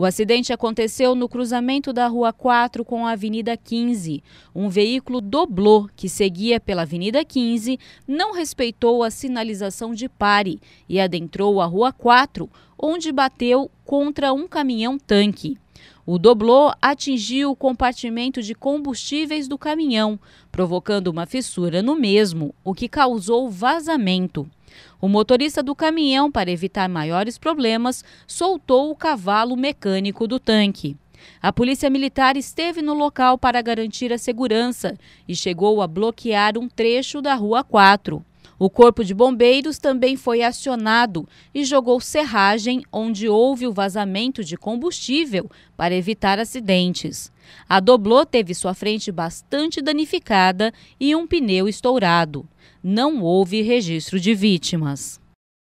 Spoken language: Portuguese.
O acidente aconteceu no cruzamento da Rua 4 com a Avenida 15. Um veículo doblô que seguia pela Avenida 15 não respeitou a sinalização de pare e adentrou a Rua 4, onde bateu contra um caminhão-tanque. O doblô atingiu o compartimento de combustíveis do caminhão, provocando uma fissura no mesmo, o que causou vazamento. O motorista do caminhão, para evitar maiores problemas, soltou o cavalo mecânico do tanque. A polícia militar esteve no local para garantir a segurança e chegou a bloquear um trecho da Rua 4. O Corpo de Bombeiros também foi acionado e jogou serragem onde houve o vazamento de combustível para evitar acidentes. A Doblô teve sua frente bastante danificada e um pneu estourado. Não houve registro de vítimas.